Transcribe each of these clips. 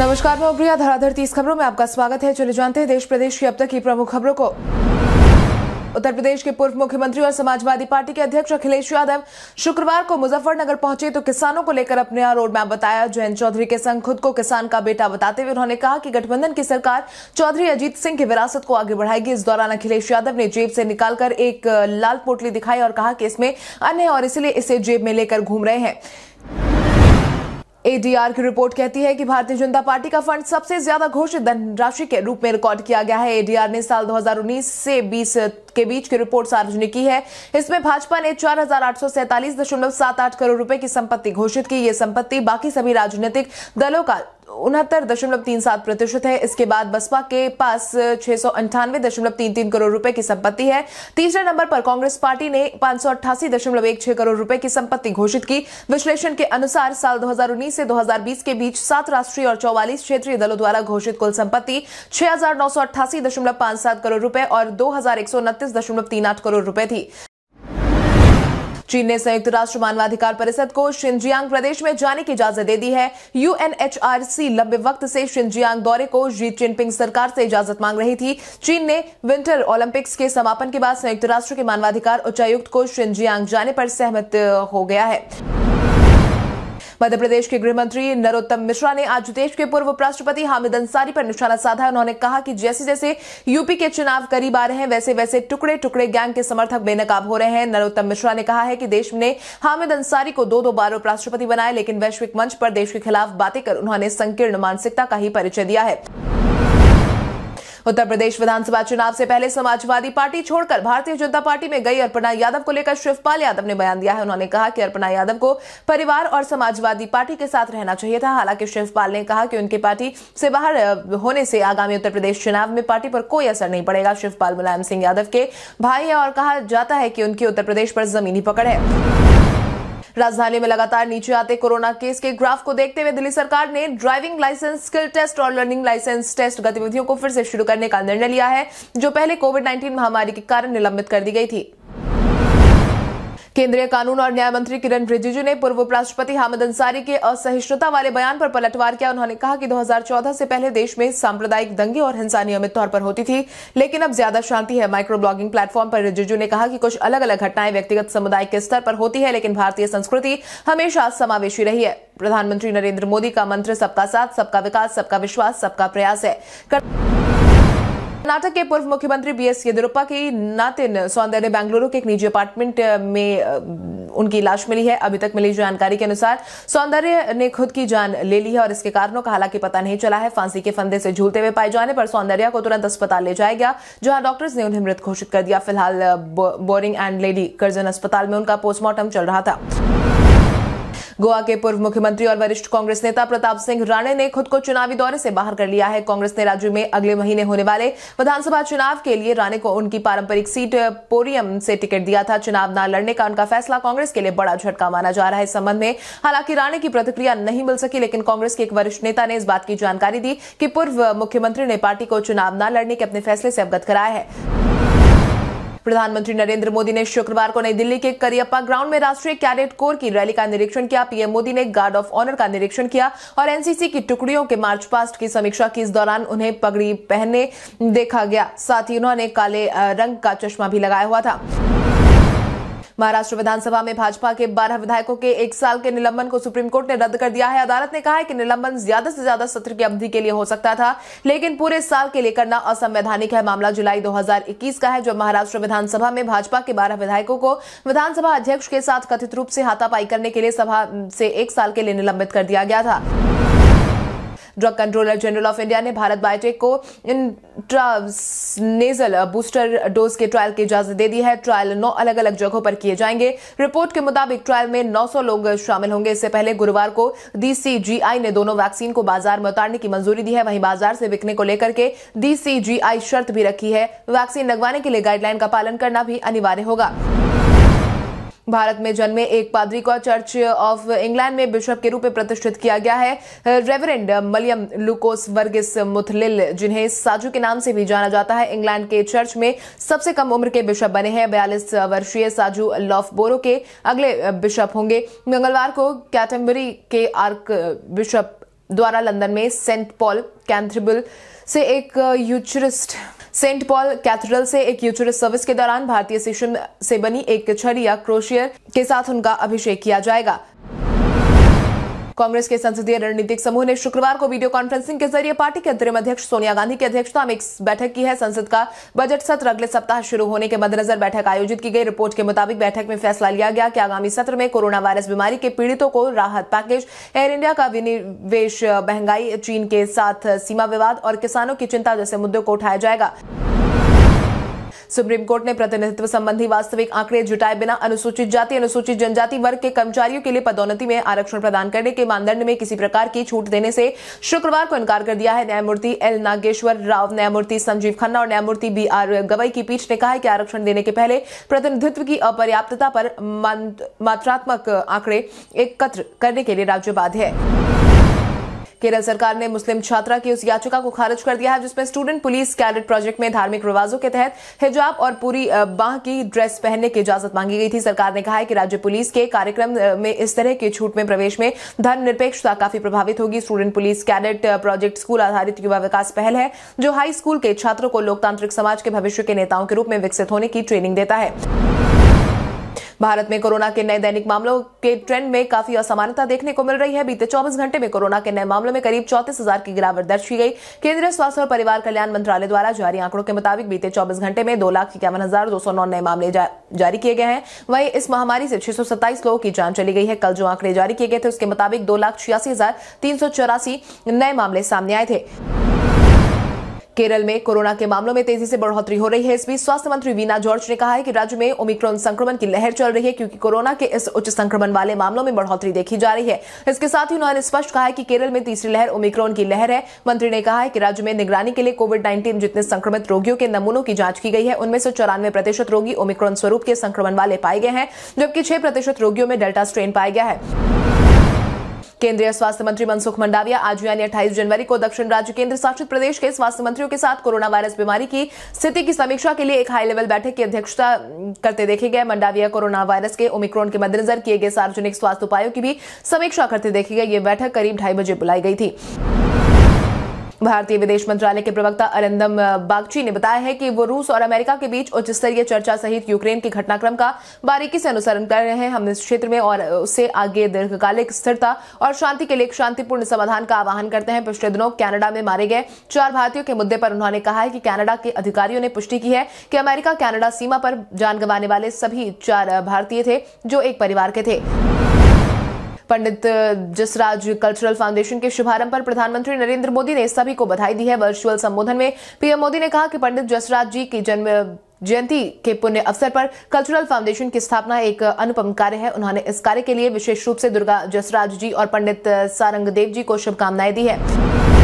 नमस्कार मैं उप्रिया धराधर तीस खबरों में आपका स्वागत है चले जानते हैं देश प्रदेश की अब तक की प्रमुख खबरों को उत्तर प्रदेश के पूर्व मुख्यमंत्री और समाजवादी पार्टी के अध्यक्ष अखिलेश यादव शुक्रवार को मुजफ्फरनगर पहुंचे तो किसानों को लेकर अपने रोड मैप बताया जयंत चौधरी के संग खुद को किसान का बेटा बताते हुए उन्होंने कहा कि गठबंधन की सरकार चौधरी अजीत सिंह की विरासत को आगे बढ़ाएगी इस दौरान अखिलेश यादव ने जेब से निकालकर एक लाल पोटली दिखाई और कहा कि इसमें अन्य और इसलिए इसे जेब में लेकर घूम रहे हैं एडीआर की रिपोर्ट कहती है कि भारतीय जनता पार्टी का फंड सबसे ज्यादा घोषित धनराशि के रूप में रिकॉर्ड किया गया है एडीआर ने साल 2019 से 20 के बीच की रिपोर्ट सार्वजनिक की है इसमें भाजपा ने चार करोड़ रुपए की संपत्ति घोषित की यह संपत्ति बाकी सभी राजनीतिक दलों का उनहत्तर दशमलव तीन सात प्रतिशत है इसके बाद बसपा के पास छह सौ अंठानवे दशमलव तीन तीन करोड़ रुपए की संपत्ति है तीसरे नंबर पर कांग्रेस पार्टी ने पांच सौ अट्ठासी दशमलव एक छह करोड़ रुपए की संपत्ति घोषित की विश्लेषण के अनुसार साल 2019 से 2020 के बीच सात राष्ट्रीय और चौवालीस क्षेत्रीय दलों द्वारा घोषित कुल संपत्ति छह हजार नौ सौ अट्ठासी दशमलव पांच सात करोड़ रुपए और दो हजार एक सौ उनतीस दशमलव तीन आठ करोड़ रुपए थी चीन ने संयुक्त राष्ट्र मानवाधिकार परिषद को शिंजियांग प्रदेश में जाने की इजाजत दे दी है यूएनएचआरसी लंबे वक्त से शिंजियांग दौरे को जी जिनपिंग सरकार से इजाजत मांग रही थी चीन ने विंटर ओलंपिक्स के समापन के बाद संयुक्त राष्ट्र के मानवाधिकार उच्चायुक्त को शिंजियांग जाने पर सहमत हो गया है मध्य प्रदेश के गृह मंत्री नरोत्तम मिश्रा ने आज देश के पूर्व उपराष्ट्रपति हामिद अंसारी पर निशाना साधा उन्होंने कहा कि जैसे जैसे यूपी के चुनाव करीब आ रहे हैं वैसे वैसे टुकड़े टुकड़े गैंग के समर्थक बेनकाब हो रहे हैं नरोत्तम मिश्रा ने कहा है कि देश ने हामिद अंसारी को दो दो बार उपराष्ट्रपति बनाया लेकिन वैश्विक मंच पर देश के खिलाफ बातें कर उन्होंने संकीर्ण मानसिकता का ही परिचय दिया है उत्तर प्रदेश विधानसभा चुनाव से पहले समाजवादी पार्टी छोड़कर भारतीय जनता पार्टी में गई अर्पणा यादव को लेकर शिवपाल यादव ने बयान दिया है उन्होंने कहा कि अर्पणा यादव को परिवार और समाजवादी पार्टी के साथ रहना चाहिए था हालांकि शिवपाल ने कहा कि उनकी पार्टी से बाहर होने से आगामी उत्तर प्रदेश चुनाव में पार्टी पर कोई असर नहीं पड़ेगा शिवपाल मुलायम सिंह यादव के भाई है और कहा जाता है कि उनकी उत्तर प्रदेश पर जमीनी पकड़ है राजधानी में लगातार नीचे आते कोरोना केस के ग्राफ को देखते हुए दिल्ली सरकार ने ड्राइविंग लाइसेंस स्किल टेस्ट और लर्निंग लाइसेंस टेस्ट गतिविधियों को फिर से शुरू करने का निर्णय लिया है जो पहले कोविड नाइन्टीन महामारी के कारण निलंबित कर दी गई थी केंद्रीय कानून और न्याय मंत्री किरण रिजिजू ने पूर्व उपराष्ट्रपति हामिद अंसारी के असहिष्णुता वाले बयान पर पलटवार किया उन्होंने कहा कि 2014 से पहले देश में सांप्रदायिक दंगे और हिंसा नियमित तौर पर होती थी लेकिन अब ज्यादा शांति है माइक्रो ब्लॉगिंग प्लेटफॉर्म पर रिजिजू ने कहा कि कुछ अलग अलग घटनाएं व्यक्तिगत समुदाय के स्तर पर होती है लेकिन भारतीय संस्कृति हमेशा समावेशी रही है प्रधानमंत्री नरेंद्र मोदी का मंत्र सबका साथ सबका विकास सबका विश्वास सबका प्रयास है कर... कर्नाटक के पूर्व मुख्यमंत्री बी एस येदुरप्पा की नातिन सौंदर्य बेंगलुरु के एक निजी अपार्टमेंट में उनकी लाश मिली है अभी तक मिली जानकारी के अनुसार सौंदर्य ने खुद की जान ले ली है और इसके कारणों का हालांकि पता नहीं चला है फांसी के फंदे से झूलते हुए पाए जाने पर सौंदर्या को तुरंत अस्पताल ले जाया गया जहां डॉक्टर्स ने उन्हें मृत घोषित कर दिया फिलहाल बोरिंग एंड लेडी कर्जन अस्पताल में उनका पोस्टमार्टम चल रहा था गोवा के पूर्व मुख्यमंत्री और वरिष्ठ कांग्रेस नेता प्रताप सिंह राणे ने खुद को चुनावी दौरे से बाहर कर लिया है कांग्रेस ने राज्य में अगले महीने होने वाले विधानसभा चुनाव के लिए राणे को उनकी पारंपरिक सीट पोरियम से टिकट दिया था चुनाव न लड़ने का उनका फैसला कांग्रेस के लिए बड़ा झटका माना जा रहा है इस संबंध में हालांकि राणे की प्रतिक्रिया नहीं मिल सकी लेकिन कांग्रेस के एक वरिष्ठ नेता ने इस बात की जानकारी दी कि पूर्व मुख्यमंत्री ने पार्टी को चुनाव न लड़ने के अपने फैसले से अवगत कराया है प्रधानमंत्री नरेंद्र मोदी ने शुक्रवार को नई दिल्ली के करियप्पा ग्राउंड में राष्ट्रीय कैडेट कोर की रैली का निरीक्षण किया पीएम मोदी ने गार्ड ऑफ ऑनर का निरीक्षण किया और एनसीसी की टुकड़ियों के मार्च पास्ट की समीक्षा की इस दौरान उन्हें पगड़ी पहने देखा गया साथ ही उन्होंने काले रंग का चश्मा भी लगाया हुआ था महाराष्ट्र विधानसभा में भाजपा के बारह विधायकों के एक साल के निलंबन को सुप्रीम कोर्ट ने रद्द कर दिया है अदालत ने कहा है कि निलंबन ज्यादा से ज्यादा सत्र की अवधि के लिए हो सकता था लेकिन पूरे साल के लिए करना असंवैधानिक है मामला जुलाई दो का है जब महाराष्ट्र विधानसभा में भाजपा के बारह विधायकों को विधानसभा अध्यक्ष के साथ कथित रूप से हाथापाई करने के लिए सभा से एक साल के लिए निलंबित कर दिया गया था drug controller general of India ने भारत बायोटेक को इंट्रानेजल बूस्टर डोज के ट्रायल की इजाजत दे दी है ट्रायल नौ अलग अलग जगहों पर किए जाएंगे रिपोर्ट के मुताबिक ट्रायल में 900 लोग शामिल होंगे इससे पहले गुरुवार को डीसीजीआई ने दोनों वैक्सीन को बाजार में उतारने की मंजूरी दी है वहीं बाजार से बिकने को लेकर के डीसीजीआई शर्त भी रखी है वैक्सीन लगवाने के लिए गाइडलाइन का पालन करना भी अनिवार्य होगा भारत में जन्मे एक पादरी को चर्च ऑफ इंग्लैंड में बिशप के रूप में प्रतिष्ठित किया गया है रेवरेंड मलियम लुकोस वर्गिस मुथलिल जिन्हें साजू के नाम से भी जाना जाता है इंग्लैंड के चर्च में सबसे कम उम्र के बिशप बने हैं बयालीस वर्षीय साजू लॉफ बोरो के अगले बिशप होंगे मंगलवार को कैटम्बरी के आर्क बिशप द्वारा लंदन में सेंट पॉल कैंथ्रिबल से एक यूचरिस्ट सेंट पॉल कैथेड्रल से एक यूट्रस सर्विस के दौरान भारतीय शिशु से बनी एक छड़िया क्रोशियर के साथ उनका अभिषेक किया जाएगा कांग्रेस के संसदीय रणनीतिक समूह ने शुक्रवार को वीडियो कॉन्फ्रेंसिंग के जरिए पार्टी के अंतरिम अध्यक्ष सोनिया गांधी की अध्यक्षता में एक बैठक की है संसद का बजट सत्र अगले सप्ताह शुरू होने के मद्देनजर बैठक आयोजित की गई रिपोर्ट के मुताबिक बैठक में फैसला लिया गया कि आगामी सत्र में कोरोना वायरस बीमारी के पीड़ितों को राहत पैकेज एयर इंडिया का विनिवेश महंगाई चीन के साथ सीमा विवाद और किसानों की चिंता जैसे मुद्दों को उठाया जाएगा सुप्रीम कोर्ट ने प्रतिनिधित्व संबंधी वास्तविक आंकड़े जुटाए बिना अनुसूचित जाति अनुसूचित जनजाति वर्ग के कर्मचारियों के लिए पदोन्नति में आरक्षण प्रदान करने के मानदंड में किसी प्रकार की छूट देने से शुक्रवार को इनकार कर दिया है न्यायमूर्ति एल नागेश्वर राव न्यायमूर्ति संजीव खन्ना और न्यायमूर्ति बी आर गवई की पीठ ने कहा है कि आरक्षण देने के पहले प्रतिनिधित्व की अपर्याप्तता पर मात्रात्मक आंकड़े एकत्र करने के लिए राज्य बाध्य है केरल सरकार ने मुस्लिम छात्रा की उस याचिका को खारिज कर दिया है जिसमें स्टूडेंट पुलिस कैडेट प्रोजेक्ट में धार्मिक रिवाजों के तहत हिजाब और पूरी बाह की ड्रेस पहनने की इजाजत मांगी गई थी सरकार ने कहा है कि राज्य पुलिस के कार्यक्रम में इस तरह की छूट में प्रवेश में धर्मनिरपेक्षता काफी प्रभावित होगी student police cadet project school आधारित युवा विकास पहल है जो हाई स्कूल के छात्रों को लोकतांत्रिक समाज के भविष्य के नेताओं के रूप में विकसित होने की ट्रेनिंग देता है भारत में कोरोना के नए दैनिक मामलों के ट्रेंड में काफी असमानता देखने को मिल रही है बीते 24 घंटे में कोरोना के नए मामलों में करीब चौतीस की गिरावट दर्ज की गई केंद्रीय स्वास्थ्य और परिवार कल्याण मंत्रालय द्वारा जारी आंकड़ों के मुताबिक बीते चौबीस घंटे में दो लाख इक्यावन हजार दो सौ नौ नए मामले जारी किए गए हैं वहीं इस महामारी से छह सौ सत्ताईस लोगों की जान चली गई है कल जो आंकड़े जारी किए गए थे उसके मुताबिक दो लाख छियासी हजार तीन सौ चौरासी नए मामले सामने आए थे केरल में कोरोना के मामलों में तेजी से बढ़ोतरी हो रही है इस बीच स्वास्थ्य मंत्री वीना जॉर्ज ने कहा है कि राज्य में ओमिक्रॉन संक्रमण की लहर चल रही है क्योंकि कोरोना के इस उच्च संक्रमण वाले मामलों में बढ़ोतरी देखी जा रही है इसके साथ ही उन्होंने स्पष्ट कहा है कि केरल में तीसरी लहर ओमिक्रॉन की लहर है मंत्री ने कहा है कि राज्य में निगरानी के लिए कोविड नाइन्टीन जितने संक्रमित रोगियों के नमूनों की जांच की गई है उनमें से चौरानवे प्रतिशत रोगी ओमिक्रॉन स्वरूप के संक्रमण वाले पाए गए हैं जबकि छह प्रतिशत रोगियों में डेल्टा स्ट्रेन पाया गया है केंद्रीय स्वास्थ्य मंत्री मनसुख मंडाविया आज यानी अट्ठाईस जनवरी को दक्षिण राज्य केंद्र शासित प्रदेश के स्वास्थ्य मंत्रियों के साथ कोरोना वायरस बीमारी की स्थिति की समीक्षा के लिए एक हाई लेवल बैठक की अध्यक्षता करते देखे गए मंडाविया कोरोना वायरस के ओमिक्रॉन के मद्देनजर किए गए सार्वजनिक स्वास्थ्य उपायों की भी समीक्षा करते देखी गई ये बैठक करीब ढाई बजे बुलाई गई थी भारतीय विदेश मंत्रालय के प्रवक्ता अरिंदम बागची ने बताया है कि वो रूस और अमेरिका के बीच उच्च स्तरीय चर्चा सहित यूक्रेन के घटनाक्रम का बारीकी से अनुसरण कर रहे हैं हम इस क्षेत्र में और उससे आगे दीर्घकालिक स्थिरता और शांति के लिए शांतिपूर्ण समाधान का आह्वान करते हैं पिछले दिनों कैनेडा में मारे गए चार भारतीयों के मुद्दे पर उन्होंने कहा है कि कैनेडा के अधिकारियों ने पुष्टि की है कि अमेरिका कैनेडा सीमा पर जान गंवाने वाले सभी चार भारतीय थे जो एक परिवार के थे पंडित जसराज कल्चरल फाउंडेशन के शुभारंभ पर प्रधानमंत्री नरेंद्र मोदी ने सभी को बधाई दी है वर्चुअल संबोधन में पीएम मोदी ने कहा कि पंडित जसराज जी की जन्म जयंती के पुण्य अवसर पर कल्चरल फाउंडेशन की स्थापना एक अनुपम कार्य है उन्होंने इस कार्य के लिए विशेष रूप से दुर्गा जसराज जी और पंडित सारंग देव जी को शुभकामनाएं दी है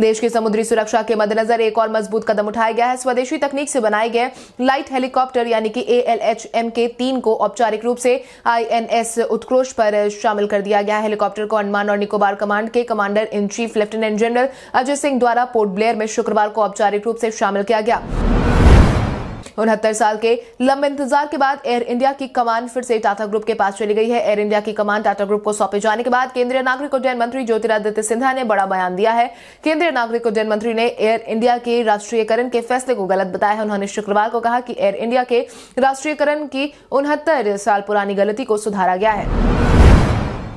देश की समुद्री सुरक्षा के मद्देनजर एक और मजबूत कदम उठाया गया है स्वदेशी तकनीक से बनाए गए लाइट हेलीकॉप्टर यानी कि एएलएचएम के तीन को औपचारिक रूप से आईएनएस उत्कृष्ट पर शामिल कर दिया गया हेलीकॉप्टर को अंडमान और निकोबार कमांड के commander in chief lieutenant general Ajay Singh द्वारा पोर्ट ब्लेयर में शुक्रवार को औपचारिक रूप से शामिल किया गया उनहत्तर साल के लंबे इंतजार के बाद एयर इंडिया की कमान फिर से टाटा ग्रुप के पास चली गई है एयर इंडिया की कमान टाटा ग्रुप को सौंपे जाने के बाद केंद्रीय नागरिक उड्डयन मंत्री ज्योतिरादित्य सिंधिया ने बड़ा बयान दिया है केंद्रीय नागरिक उड्डयन मंत्री ने एयर इंडिया के राष्ट्रीयकरण के फैसले को गलत बताया है उन्होंने शुक्रवार को कहा कि एयर इंडिया के राष्ट्रीयकरण की उनहत्तर साल पुरानी गलती को सुधारा गया है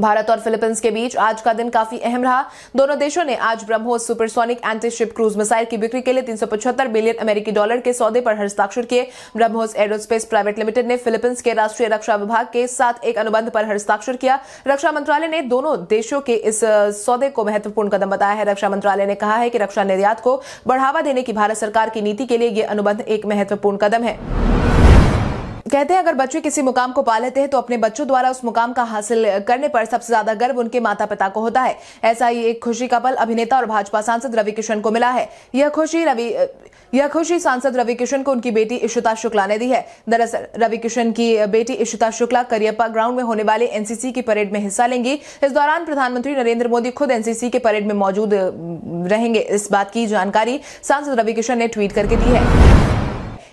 भारत और फिलीपींस के बीच आज का दिन काफी अहम रहा दोनों देशों ने आज BrahMos supersonic anti ship cruise missile की बिक्री के लिए 375 बिलियन अमेरिकी डॉलर के सौदे पर हस्ताक्षर किए ब्रह्मोस एरोस्पेस प्राइवेट लिमिटेड ने फिलीपींस के राष्ट्रीय रक्षा विभाग के साथ एक अनुबंध पर हस्ताक्षर किया रक्षा मंत्रालय ने दोनों देशों के इस सौदे को महत्वपूर्ण कदम बताया है रक्षा मंत्रालय ने कहा है कि रक्षा निर्यात को बढ़ावा देने की भारत सरकार की नीति के लिए यह अनुबंध एक महत्वपूर्ण कदम है कहते हैं अगर बच्चे किसी मुकाम को पा लेते हैं तो अपने बच्चों द्वारा उस मुकाम का हासिल करने पर सबसे ज्यादा गर्व उनके माता पिता को होता है ऐसा ही एक खुशी का पल अभिनेता और भाजपा सांसद रवि किशन को मिला है यह खुशी रवि यह खुशी सांसद रवि किशन को उनकी बेटी इशिता शुक्ला ने दी है दरअसल रवि किशन की बेटी इशिता शुक्ला करियप्पा ग्राउंड में होने वाले एनसीसी की परेड में हिस्सा लेंगी इस दौरान प्रधानमंत्री नरेंद्र मोदी खुद एनसीसी के परेड में मौजूद रहेंगे इस बात की जानकारी सांसद रवि किशन ने ट्वीट करके दी है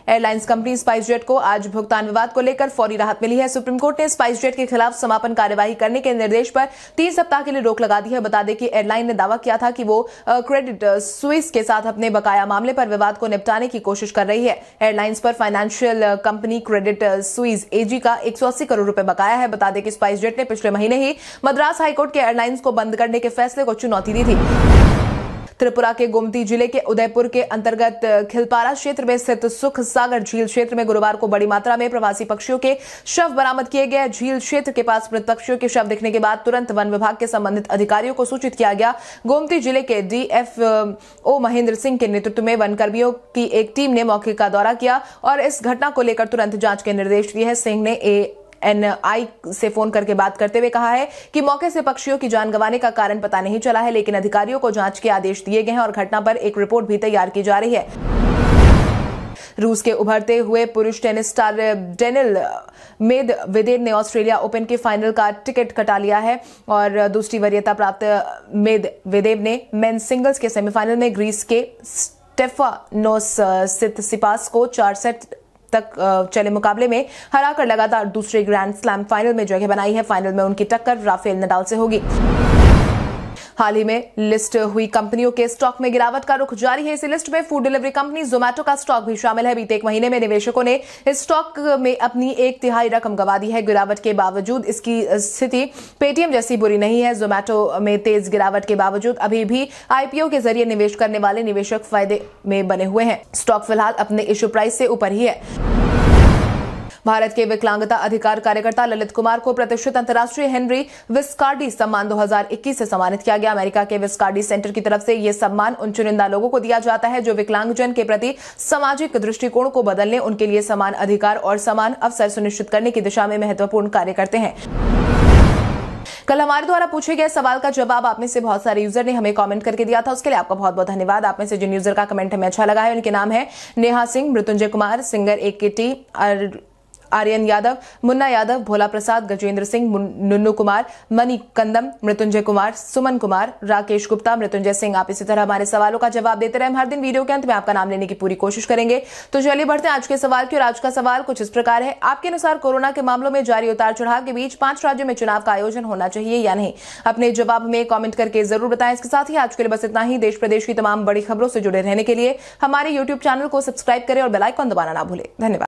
एयरलाइंस कंपनी स्पाइसजेट को आज भुगतान विवाद को लेकर फौरी राहत मिली है सुप्रीम कोर्ट ने स्पाइसजेट के खिलाफ समापन कार्यवाही करने के निर्देश पर तीन सप्ताह के लिए रोक लगा दी है बता दें कि एयरलाइन ने दावा किया था कि वो क्रेडिट स्विस के साथ अपने बकाया मामले पर विवाद को निपटाने की कोशिश कर रही है एयरलाइंस पर financial company Credit Suisse AG का एक करोड़ रूपये बकाया है बता दें कि स्पाइसजेट ने पिछले महीने ही मद्रास हाईकोर्ट के एयरलाइंस को बंद करने के फैसले को चुनौती दी थी त्रिपुरा के गोमती जिले के उदयपुर के अंतर्गत खिलपारा क्षेत्र में स्थित सुख सागर झील क्षेत्र में गुरुवार को बड़ी मात्रा में प्रवासी पक्षियों के शव बरामद किए गए झील क्षेत्र के पास मृत पक्षियों के शव दिखने के बाद तुरंत वन विभाग के संबंधित अधिकारियों को सूचित किया गया गोमती जिले के डीएफओ महेंद्र सिंह के नेतृत्व में वनकर्मियों की एक टीम ने मौके का दौरा किया और इस घटना को लेकर तुरंत जांच के निर्देश दिए हैं सिंह ने एनआई से फोन करके बात करते हुए कहा है कि मौके से पक्षियों की जान गंवाने का कारण पता नहीं चला है लेकिन अधिकारियों को जांच के आदेश दिए गए हैं और घटना पर एक रिपोर्ट भी तैयार की जा रही है रूस के उभरते हुए पुरुष tennis star Daniil Medvedev ने ऑस्ट्रेलिया ओपन के फाइनल का टिकट कटा लिया है और दूसरी वरीयता प्राप्त मेद विदेव ने मेन सिंगल्स के सेमीफाइनल में ग्रीस के स्टेफानोस सितसिपास को चार सेट तक चले मुकाबले में हराकर लगातार दूसरे ग्रैंड स्लैम फाइनल में जगह बनाई है फाइनल में उनकी टक्कर राफेल नडाल से होगी हाल ही में लिस्ट हुई कंपनियों के स्टॉक में गिरावट का रुख जारी है इसी लिस्ट में फूड डिलीवरी कंपनी जोमैटो का स्टॉक भी शामिल है बीते एक महीने में निवेशकों ने इस स्टॉक में अपनी एक तिहाई रकम गंवा दी है गिरावट के बावजूद इसकी स्थिति पेटीएम जैसी बुरी नहीं है जोमैटो में तेज गिरावट के बावजूद अभी भी आईपीओ के जरिए निवेश करने वाले निवेशक फायदे में बने हुए हैं स्टॉक फिलहाल अपने इश्यू प्राइस से ऊपर ही है भारत के विकलांगता अधिकार कार्यकर्ता ललित कुमार को प्रतिष्ठित अंतर्राष्ट्रीय हेनरी विस्कार्डी सम्मान 2021 से सम्मानित किया गया अमेरिका के विस्कार्डी सेंटर की तरफ से यह सम्मान उन चुनिंदा लोगों को दिया जाता है जो विकलांगजन के प्रति सामाजिक दृष्टिकोण को बदलने उनके लिए समान अधिकार और समान अवसर सुनिश्चित करने की दिशा में महत्वपूर्ण कार्य करते हैं कल हमारे द्वारा पूछे गए सवाल का जवाब आप में से बहुत सारे यूजर ने हमें कमेंट करके दिया था उसके लिए आपका बहुत बहुत धन्यवाद आप में से जिन यूजर का कमेंट हमें अच्छा लगा है उनके नाम है Neha Singh Mrityunjay Kumar singer A K T Aryan Yadav Munna Yadav Bhola Prasad Gajendra Singh Nunnu Kumar Mani Kandam Mrityunjay Kumar Suman Kumar Rakesh Gupta Mrityunjay Singh आप इसी तरह हमारे सवालों का जवाब देते रहे हम हर दिन वीडियो के अंत में आपका नाम लेने की पूरी कोशिश करेंगे तो चलिए बढ़ते हैं आज के सवाल की और आज का सवाल कुछ इस प्रकार है आपके अनुसार कोरोना के मामलों में जारी उतार चढ़ाव के बीच पांच राज्यों में चुनाव का आयोजन होना चाहिए या नहीं अपने जवाब में कॉमेंट करके जरूर बताएं इसके साथ ही आज के लिए बस इतना ही देश प्रदेश की तमाम बड़ी खबरों से जुड़े रहने के लिए हमारे यूट्यूब चैनल को सब्सक्राइब करें और बेलाइकॉन दबाना ना भूलें धन्यवाद